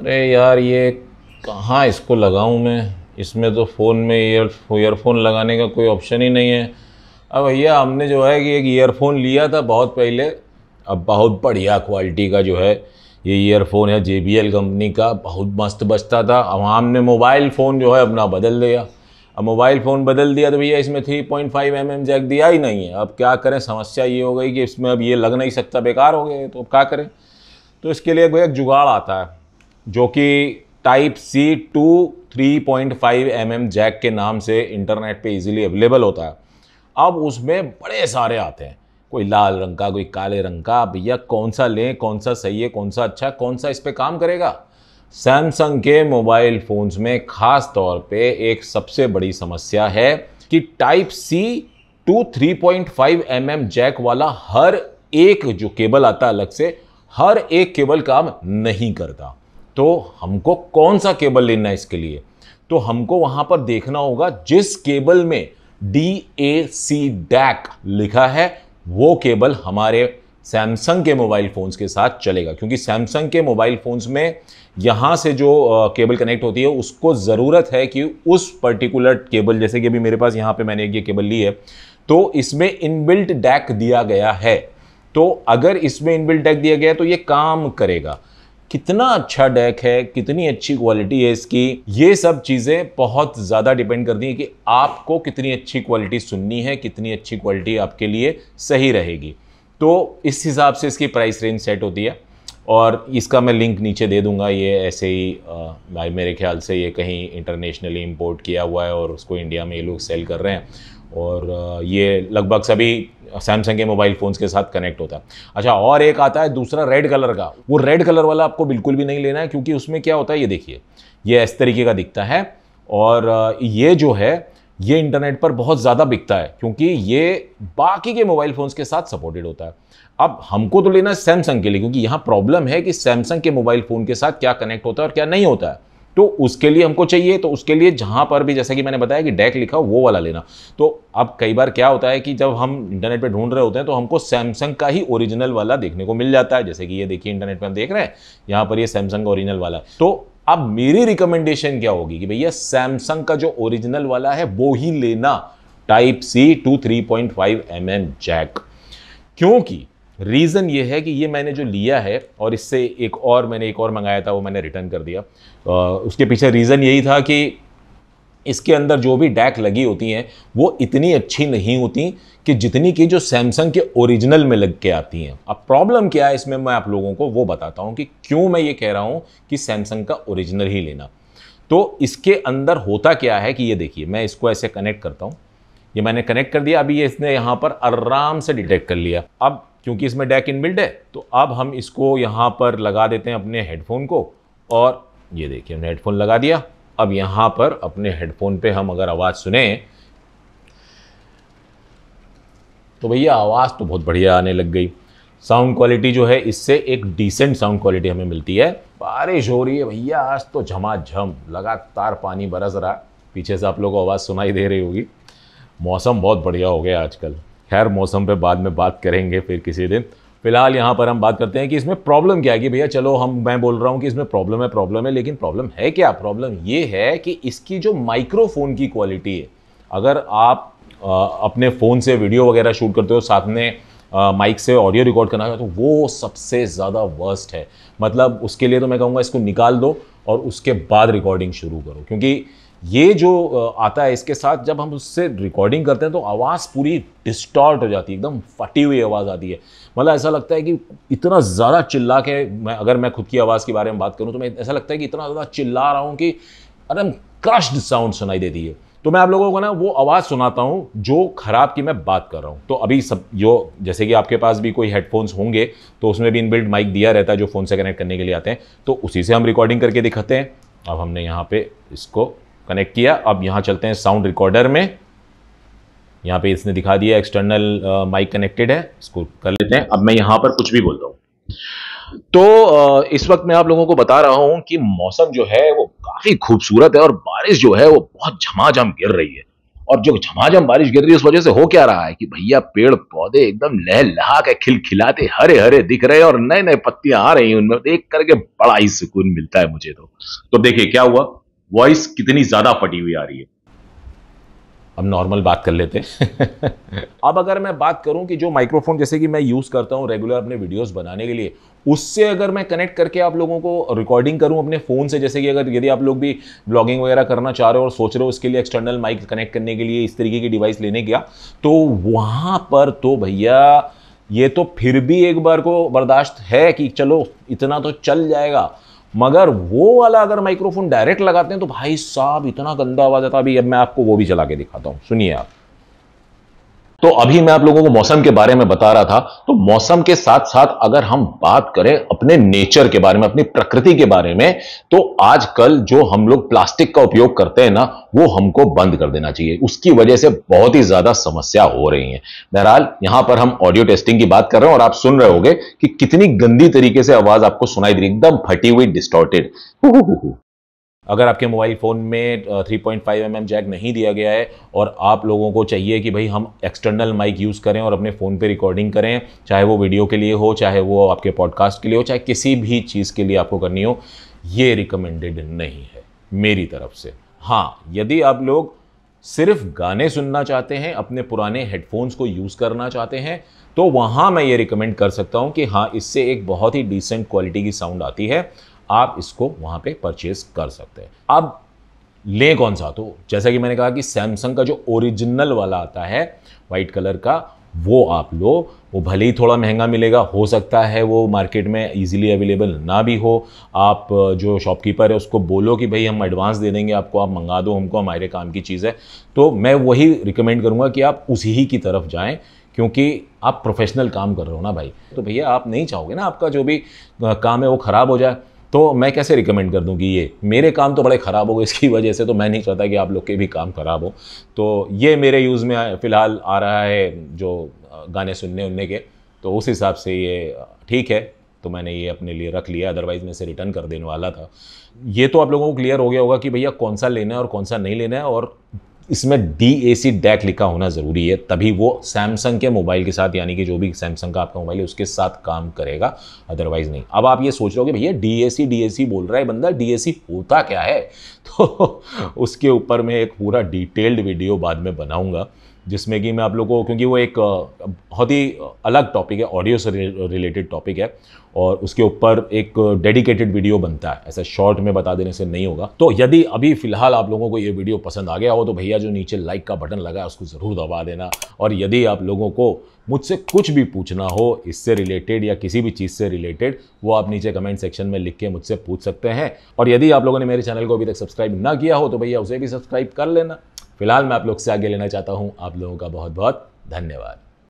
अरे यार ये कहाँ इसको लगाऊँ मैं इसमें तो फ़ोन में ईयर ईयरफोन लगाने का कोई ऑप्शन ही नहीं है अब भैया हमने जो है कि एक ईयरफोन लिया था बहुत पहले अब बहुत बढ़िया क्वालिटी का जो है ये ईयरफोन है जे कंपनी का बहुत मस्त बचता था अब हमने मोबाइल फ़ोन जो है अपना बदल दिया अब मोबाइल फ़ोन बदल दिया तो भैया इसमें 3.5 पॉइंट mm जैक दिया ही नहीं है अब क्या करें समस्या ये हो गई कि इसमें अब ये लग नहीं सकता बेकार हो गए तो अब क्या करें तो इसके लिए कोई एक जुगाड़ आता है जो कि type C to three point five M M jack के नाम से इंटरनेट पे इजीली अवेलेबल होता है अब उसमें बड़े सारे आते हैं कोई लाल रंग का कोई काले रंग का भैया कौन सा लें कौन सा सही है कौन सा अच्छा है कौन सा इस पर काम करेगा सैमसंग के मोबाइल फ़ोन्स में ख़ास तौर पे एक सबसे बड़ी समस्या है कि type C to three point five M M jack वाला हर एक जो केबल आता है अलग से हर एक केबल काम नहीं करता तो हमको कौन सा केबल लेना है इसके लिए तो हमको वहां पर देखना होगा जिस केबल में डी ए सी डैक लिखा है वो केबल हमारे सैमसंग के मोबाइल फ़ोन्स के साथ चलेगा क्योंकि सैमसंग के मोबाइल फ़ोन्स में यहाँ से जो केबल कनेक्ट होती है उसको ज़रूरत है कि उस पर्टिकुलर केबल जैसे कि अभी मेरे पास यहाँ पे मैंने एक ये केबल ली है तो इसमें इनबिल्ट डैक दिया गया है तो अगर इसमें इनबिल्ट डैक दिया गया है तो ये काम करेगा कितना अच्छा डेक है कितनी अच्छी क्वालिटी है इसकी ये सब चीज़ें बहुत ज़्यादा डिपेंड करती हैं कि आपको कितनी अच्छी क्वालिटी सुननी है कितनी अच्छी क्वालिटी आपके लिए सही रहेगी तो इस हिसाब से इसकी प्राइस रेंज सेट होती है और इसका मैं लिंक नीचे दे दूंगा ये ऐसे ही भाई मेरे ख्याल से ये कहीं इंटरनेशनली इंपोर्ट किया हुआ है और उसको इंडिया में ये लोग सेल कर रहे हैं और ये लगभग सभी सैमसंग के मोबाइल फ़ोन्स के साथ कनेक्ट होता है अच्छा और एक आता है दूसरा रेड कलर का वो रेड कलर वाला आपको बिल्कुल भी नहीं लेना है क्योंकि उसमें क्या होता है ये देखिए ये इस तरीके का दिखता है और ये जो है ये इंटरनेट पर बहुत ज़्यादा बिकता है क्योंकि ये बाकी के मोबाइल फ़ोन्स के साथ सपोर्टेड होता है अब हमको तो लेना है सैमसंग के लिए क्योंकि यहाँ प्रॉब्लम है कि सैमसंग के मोबाइल फ़ोन के साथ क्या कनेक्ट होता है और क्या नहीं होता है तो उसके लिए हमको चाहिए तो उसके लिए जहाँ पर भी जैसा कि मैंने बताया कि डेक लिखा वो वाला लेना तो अब कई बार क्या होता है कि जब हम इंटरनेट पर ढूंढ रहे होते हैं तो हमको सैमसंग का ही ओरिजिनल वाला देखने को मिल जाता है जैसे कि ये देखिए इंटरनेट पर हम देख रहे हैं यहाँ पर ये सैमसंग का ओरिजिनल वाला है तो अब मेरी रिकमेंडेशन क्या होगी कि भैया सैमसंग का जो ओरिजिनल वाला है वो ही लेना type C to three point five M M jack क्योंकि रीज़न ये है कि ये मैंने जो लिया है और इससे एक और मैंने एक और मंगाया था वो मैंने रिटर्न कर दिया उसके पीछे रीज़न यही था कि इसके अंदर जो भी डैक लगी होती हैं वो इतनी अच्छी नहीं होती कि जितनी की जो सैमसंग के ओरिजिनल में लग के आती हैं अब प्रॉब्लम क्या है इसमें मैं आप लोगों को वो बताता हूँ कि क्यों मैं ये कह रहा हूँ कि सैमसंग का ओरिजिनल ही लेना तो इसके अंदर होता क्या है कि ये देखिए मैं इसको ऐसे कनेक्ट करता हूँ ये मैंने कनेक्ट कर दिया अभी ये इसने यहाँ पर आराम से डिटेक्ट कर लिया अब क्योंकि इसमें इन इनबिल्ड है तो अब हम इसको यहाँ पर लगा देते हैं अपने हेडफोन को और ये देखिए हमने हेडफोन लगा दिया अब यहाँ पर अपने हेडफोन पे हम अगर आवाज़ सुने तो भैया आवाज़ तो बहुत बढ़िया आने लग गई साउंड क्वालिटी जो है इससे एक डिसेंट साउंड क्वालिटी हमें मिलती है बारिश हो रही है भैया आज तो झमाझम लगातार पानी बरस रहा पीछे से आप लोगों को आवाज़ सुनाई दे रही होगी मौसम बहुत बढ़िया हो गया आजकल खैर मौसम पे बाद में बात करेंगे फिर किसी दिन फिलहाल यहाँ पर हम बात करते हैं कि इसमें प्रॉब्लम क्या है कि भैया चलो हम मैं बोल रहा हूँ कि इसमें प्रॉब्लम है प्रॉब्लम है लेकिन प्रॉब्लम है क्या प्रॉब्लम ये है कि इसकी जो माइक्रोफोन की क्वालिटी है अगर आप आ, अपने फ़ोन से वीडियो वगैरह शूट करते हो साथ में माइक से ऑडियो रिकॉर्ड करना चाहते हो तो वो सबसे ज़्यादा वर्स्ट है मतलब उसके लिए तो मैं कहूँगा इसको निकाल दो और उसके बाद रिकॉर्डिंग शुरू करो क्योंकि ये जो आता है इसके साथ जब हम उससे रिकॉर्डिंग करते हैं तो आवाज़ पूरी डिस्टॉर्ट हो जाती है एकदम फटी हुई आवाज़ आती है मतलब ऐसा लगता है कि इतना ज़्यादा चिल्ला के मैं अगर मैं खुद की आवाज़ के बारे में बात करूँ तो मैं ऐसा लगता है कि इतना ज़्यादा चिल्ला रहा हूँ कि एकदम क्रश्ड साउंड सुनाई देती है तो मैं आप लोगों को ना वो आवाज़ सुनाता हूँ जो ख़राब की मैं बात कर रहा हूँ तो अभी सब जो जैसे कि आपके पास भी कोई हेडफोन्स होंगे तो उसमें भी इनबिल्ट माइक दिया रहता है जो फ़ोन से कनेक्ट करने के लिए आते हैं तो उसी से हम रिकॉर्डिंग करके दिखाते हैं अब हमने यहाँ पे इसको कनेक्ट किया अब यहाँ चलते हैं साउंड रिकॉर्डर में यहाँ पे इसने दिखा दिया एक्सटर्नल माइक कनेक्टेड है इसको कर लेते हैं अब मैं यहाँ पर कुछ भी बोलता हूँ तो uh, इस वक्त मैं आप लोगों को बता रहा हूँ कि मौसम जो है वो काफ़ी खूबसूरत है और बारिश जो है वो बहुत झमाझम गिर रही है और जो झमाझम बारिश गिर रही है उस वजह से हो क्या रहा है कि भैया पेड़ पौधे एकदम लहलहा के खिलखिलाते हरे हरे दिख रहे हैं और नए नए पत्तियां आ रही हैं उनमें देख करके बड़ा ही सुकून मिलता है मुझे तो तो देखिए क्या हुआ वॉइस कितनी ज़्यादा फटी हुई आ रही है अब नॉर्मल बात कर लेते हैं अब अगर मैं बात करूं कि जो माइक्रोफोन जैसे कि मैं यूज़ करता हूं रेगुलर अपने वीडियोस बनाने के लिए उससे अगर मैं कनेक्ट करके आप लोगों को रिकॉर्डिंग करूं अपने फ़ोन से जैसे कि अगर यदि आप लोग भी ब्लॉगिंग वगैरह करना चाह रहे हो और सोच रहे हो उसके लिए एक्सटर्नल माइक कनेक्ट करने के लिए इस तरीके की डिवाइस लेने गया तो वहाँ पर तो भैया ये तो फिर भी एक बार को बर्दाश्त है कि चलो इतना तो चल जाएगा मगर वो वाला अगर माइक्रोफोन डायरेक्ट लगाते हैं तो भाई साहब इतना गंदा आवाज़ आता है अभी अब मैं आपको वो भी चला के दिखाता हूँ सुनिए आप तो अभी मैं आप लोगों को मौसम के बारे में बता रहा था तो मौसम के साथ साथ अगर हम बात करें अपने नेचर के बारे में अपनी प्रकृति के बारे में तो आजकल जो हम लोग प्लास्टिक का उपयोग करते हैं ना वो हमको बंद कर देना चाहिए उसकी वजह से बहुत ही ज्यादा समस्या हो रही है बहरहाल यहां पर हम ऑडियो टेस्टिंग की बात कर रहे हैं और आप सुन रहे होगे कि कितनी गंदी तरीके से आवाज आपको सुनाई दे रही एकदम फटी हुई डिस्टॉर्टेड अगर आपके मोबाइल फ़ोन में 3.5 पॉइंट mm जैक नहीं दिया गया है और आप लोगों को चाहिए कि भाई हम एक्सटर्नल माइक यूज़ करें और अपने फ़ोन पे रिकॉर्डिंग करें चाहे वो वीडियो के लिए हो चाहे वो आपके पॉडकास्ट के लिए हो चाहे किसी भी चीज़ के लिए आपको करनी हो ये रिकमेंडेड नहीं है मेरी तरफ से हाँ यदि आप लोग सिर्फ गाने सुनना चाहते हैं अपने पुराने हेडफोन्स को यूज़ करना चाहते हैं तो वहाँ मैं ये रिकमेंड कर सकता हूँ कि हाँ इससे एक बहुत ही डिसेंट क्वालिटी की साउंड आती है आप इसको वहां पे परचेज कर सकते हैं अब लें कौन सा तो जैसा कि मैंने कहा कि सैमसंग का जो ओरिजिनल वाला आता है वाइट कलर का वो आप लो वो भले ही थोड़ा महंगा मिलेगा हो सकता है वो मार्केट में इजीली अवेलेबल ना भी हो आप जो शॉपकीपर है उसको बोलो कि भाई हम एडवांस दे देंगे आपको आप मंगा दो हमको हमारे काम की चीज़ है तो मैं वही रिकमेंड करूँगा कि आप उसी ही की तरफ जाएँ क्योंकि आप प्रोफेशनल काम कर रहे हो ना भाई तो भैया आप नहीं चाहोगे ना आपका जो भी काम है वो ख़राब हो जाए तो मैं कैसे रिकमेंड कर दूँ कि ये मेरे काम तो बड़े ख़राब हो गए इसकी वजह से तो मैं नहीं चाहता कि आप लोग के भी काम ख़राब हो तो ये मेरे यूज़ में फ़िलहाल आ रहा है जो गाने सुनने उनने के तो उस हिसाब से ये ठीक है तो मैंने ये अपने लिए रख लिया अदरवाइज़ मैं इसे रिटर्न कर देने वाला था ये तो आप लोगों को क्लियर हो गया होगा कि भैया कौन सा लेना है और कौन सा नहीं लेना है और इसमें डी ए सी डैक लिखा होना ज़रूरी है तभी वो सैमसंग के मोबाइल के साथ यानी कि जो भी सैमसंग का आपका मोबाइल है उसके साथ काम करेगा अदरवाइज़ नहीं अब आप ये सोच रहे हो कि भैया D A C D A सी बोल रहा है बंदा डी ए सी होता क्या है तो उसके ऊपर मैं एक पूरा डिटेल्ड वीडियो बाद में बनाऊँगा जिसमें कि मैं आप लोगों को क्योंकि वो एक बहुत ही अलग टॉपिक है ऑडियो से रिलेटेड टॉपिक है और उसके ऊपर एक डेडिकेटेड वीडियो बनता है ऐसा शॉर्ट में बता देने से नहीं होगा तो यदि अभी फिलहाल आप लोगों को ये वीडियो पसंद आ गया हो तो भैया जो नीचे लाइक का बटन लगा है उसको ज़रूर दबा देना और यदि आप लोगों को मुझसे कुछ भी पूछना हो इससे रिलेटेड या किसी भी चीज़ से रिलेटेड वो आप नीचे कमेंट सेक्शन में लिख के मुझसे पूछ सकते हैं और यदि आप लोगों ने मेरे चैनल को अभी तक सब्सक्राइब ना किया हो तो भैया उसे भी सब्सक्राइब कर लेना फिलहाल मैं आप लोग से आगे लेना चाहता हूँ आप लोगों का बहुत बहुत धन्यवाद